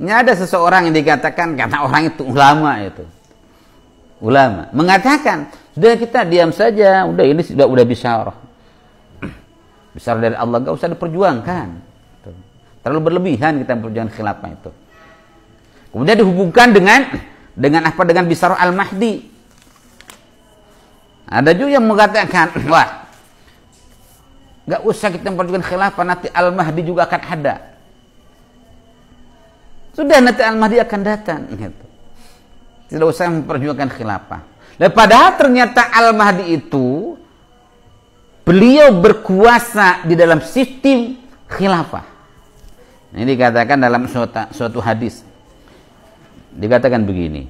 Ini ada seseorang yang dikatakan karena orang itu ulama itu. Ulama mengatakan, sudah kita diam saja, udah ini sudah udah bisa Besar dari Allah gak usah diperjuangkan. Terlalu berlebihan kita memperjuangkan khilafah itu. Kemudian dihubungkan dengan dengan apa dengan Bisar al-mahdi. Ada juga yang mengatakan, wah, gak usah kita memperjuangkan khilafah nanti al-mahdi juga akan ada sudah nanti Al-Mahdi akan datang. Gitu. Tidak usah memperjuangkan khilafah. Dan padahal ternyata Al-Mahdi itu beliau berkuasa di dalam sistem khilafah. Ini dikatakan dalam suatu, suatu hadis. Dikatakan begini.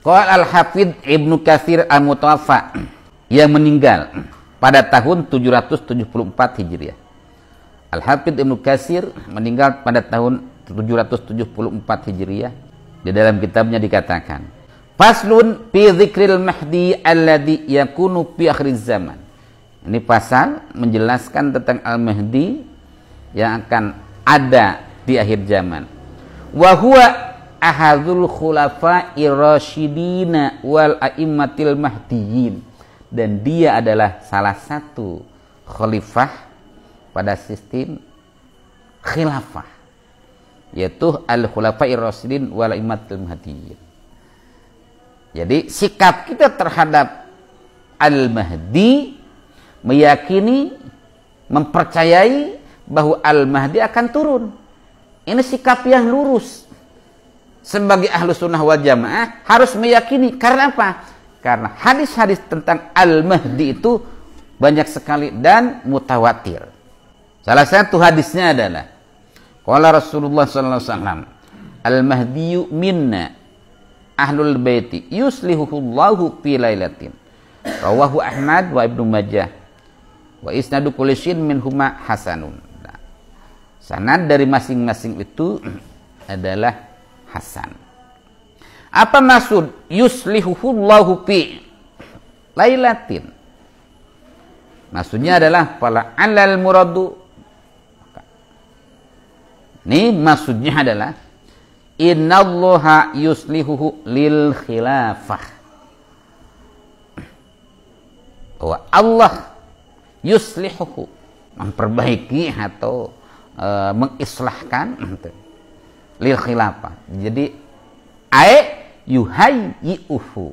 Qala Al-Hafidh Ibnu Katsir Al-Mutawaffa yang meninggal pada tahun 774 Hijriah al hafid Ibnu Kasir meninggal pada tahun 774 Hijriah. Di dalam kitabnya dikatakan, Faslun fi Zikril mahdi alladhi yakunu fi akhir zaman. Ini pasal menjelaskan tentang Al-Mahdi yang akan ada di akhir zaman. Wa huwa ahadul khulafa'i rasyidina wal a'immatil mahdiyin. Dan dia adalah salah satu khalifah pada sistem khilafah yaitu al khulafai rasidin wal imatul mahdiyin jadi sikap kita terhadap al mahdi meyakini mempercayai bahwa al mahdi akan turun ini sikap yang lurus sebagai ahlu sunnah wal jamaah harus meyakini karena apa karena hadis-hadis tentang al mahdi itu banyak sekali dan mutawatir Salah satu hadisnya adalah Qala Rasulullah sallallahu alaihi wasallam Al-Mahdiyu minna ahlul baiti yuslihuhullahu fi lailatin. Rawahu Ahmad wa Ibnu Majah. Wa isnadu kulisin min huma hasanun. Nah, sanad dari masing-masing itu adalah hasan. Apa maksud yuslihuhullahu fi lailatin? Maksudnya adalah pala alal muradu ini maksudnya adalah innallaha yuslihuhu lil khilafah. Bahwa Allah yuslihuhu memperbaiki atau e, mengislahkan lil khilafah. Jadi ai yuhayyi'uhu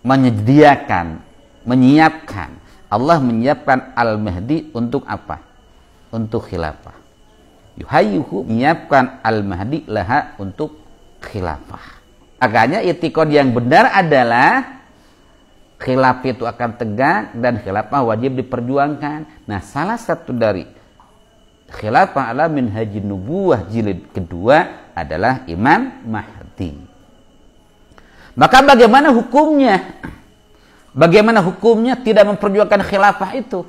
menyediakan, menyiapkan. Allah menyiapkan al-mahdi untuk apa? Untuk khilafah yuhayyuhu menyiapkan al-mahdi laha untuk khilafah. Agaknya itikad yang benar adalah khilafah itu akan tegak dan khilafah wajib diperjuangkan. Nah, salah satu dari khilafah ala haji nubuah jilid kedua adalah imam mahdi. Maka bagaimana hukumnya? Bagaimana hukumnya tidak memperjuangkan khilafah itu?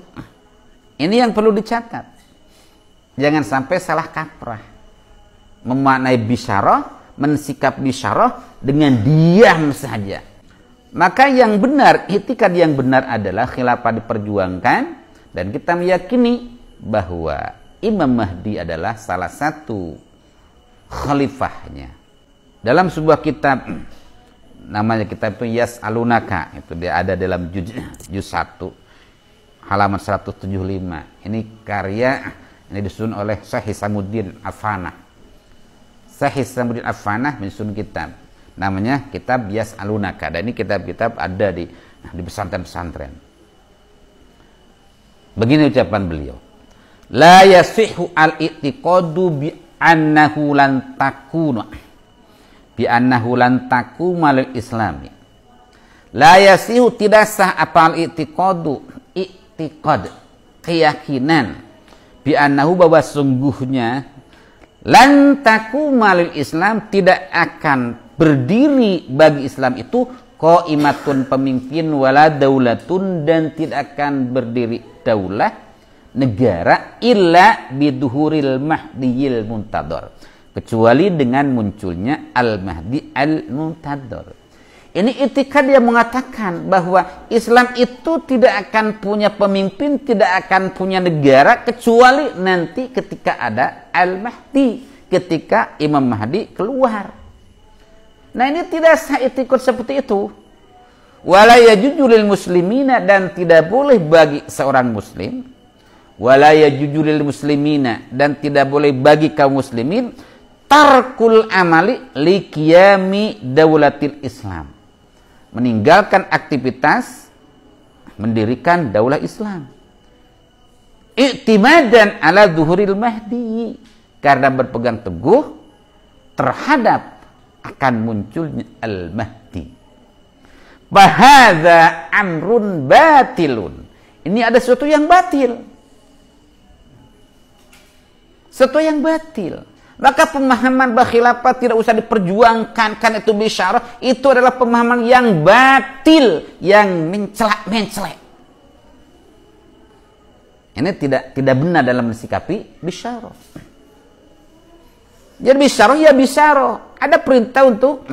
Ini yang perlu dicatat. Jangan sampai salah kaprah. Memaknai bisyarah, mensikap bisyarah dengan diam saja. Maka yang benar, itikad yang benar adalah khilafah diperjuangkan dan kita meyakini bahwa Imam Mahdi adalah salah satu khalifahnya. Dalam sebuah kitab namanya kitab itu Yas Alunaka itu dia ada dalam juz juz 1 halaman 175. Ini karya ini disusun oleh Syekh Hisamuddin Afana. Syekh Hisamuddin Afana menyusun kitab. Namanya Kitab Bias Alunaka. Dan ini kitab-kitab ada di di pesantren-pesantren. Begini ucapan beliau. La yasihu al-i'tiqadu bi annahu lan takuna bi annahu lan takuma islami. La yasihu tidak sah apal al-i'tiqadu i'tiqad keyakinan bi'annahu bahwa sungguhnya lantaku malil Islam tidak akan berdiri bagi Islam itu qaimatun pemimpin wala daulatun dan tidak akan berdiri daulah negara illa biduhuril mahdiyil muntador kecuali dengan munculnya al-mahdi al-muntador ini itikad yang mengatakan bahwa Islam itu tidak akan punya pemimpin, tidak akan punya negara kecuali nanti ketika ada Al-Mahdi, ketika Imam Mahdi keluar. Nah ini tidak sah itikad seperti itu. Walaya jujuril muslimina dan tidak boleh bagi seorang muslim Walaya jujuril muslimina dan tidak boleh bagi kaum muslimin tarkul amali likiyami daulatil Islam meninggalkan aktivitas mendirikan daulah Islam. Iktimadan ala zuhuril mahdi karena berpegang teguh terhadap akan munculnya al-mahdi. bahada amrun batilun. Ini ada sesuatu yang batil. Sesuatu yang batil. Maka pemahaman berkhilafah tidak usah diperjuangkan karena itu bisyarah itu adalah pemahaman yang batil, yang mencelak mencelak Ini tidak tidak benar dalam mensikapi bisyarah. Jadi bisyarah ya bisyarah. Ada perintah untuk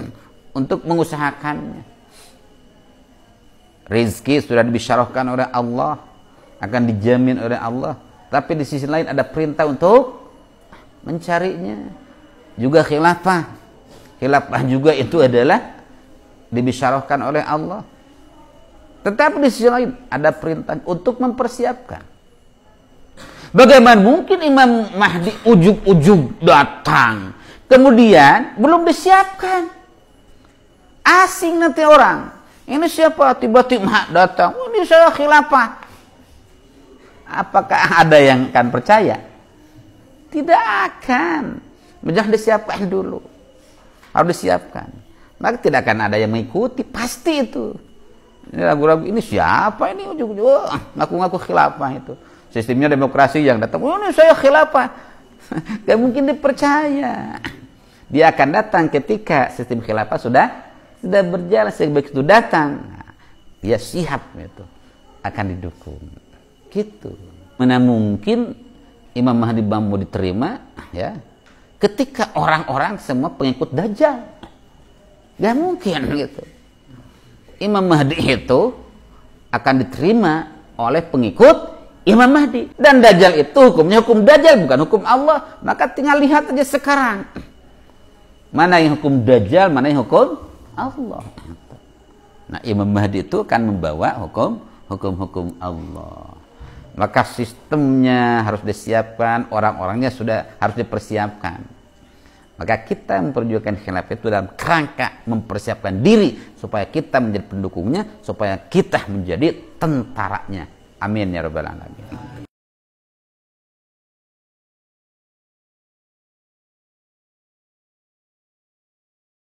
untuk mengusahakannya. Rizki sudah dibisyarahkan oleh Allah, akan dijamin oleh Allah. Tapi di sisi lain ada perintah untuk mencarinya juga khilafah khilafah juga itu adalah dibisyarahkan oleh Allah tetapi di sisi lain ada perintah untuk mempersiapkan bagaimana mungkin Imam Mahdi ujung-ujung datang kemudian belum disiapkan asing nanti orang ini siapa tiba-tiba datang oh, ini saya khilafah apakah ada yang akan percaya tidak akan. Menjadi disiapkan dulu. Harus disiapkan. Maka tidak akan ada yang mengikuti. Pasti itu. Ini lagu-lagu Ini siapa ini? Ujuk-ujuk. Oh, ngaku-ngaku khilafah itu. Sistemnya demokrasi yang datang. Oh, ini saya khilafah. Gak mungkin dipercaya. Dia akan datang ketika sistem khilafah sudah sudah berjalan sebaik itu datang. Dia siap itu akan didukung. Gitu. Mana mungkin Imam Mahdi Bambu diterima ya ketika orang-orang semua pengikut Dajjal gak mungkin gitu Imam Mahdi itu akan diterima oleh pengikut Imam Mahdi dan Dajjal itu hukumnya hukum Dajjal bukan hukum Allah maka tinggal lihat aja sekarang mana yang hukum Dajjal mana yang hukum Allah nah Imam Mahdi itu akan membawa hukum hukum-hukum Allah maka sistemnya harus disiapkan, orang-orangnya sudah harus dipersiapkan. Maka kita memperjuangkan khilafah itu dalam kerangka mempersiapkan diri supaya kita menjadi pendukungnya, supaya kita menjadi tentaranya. Amin ya rabbal alamin.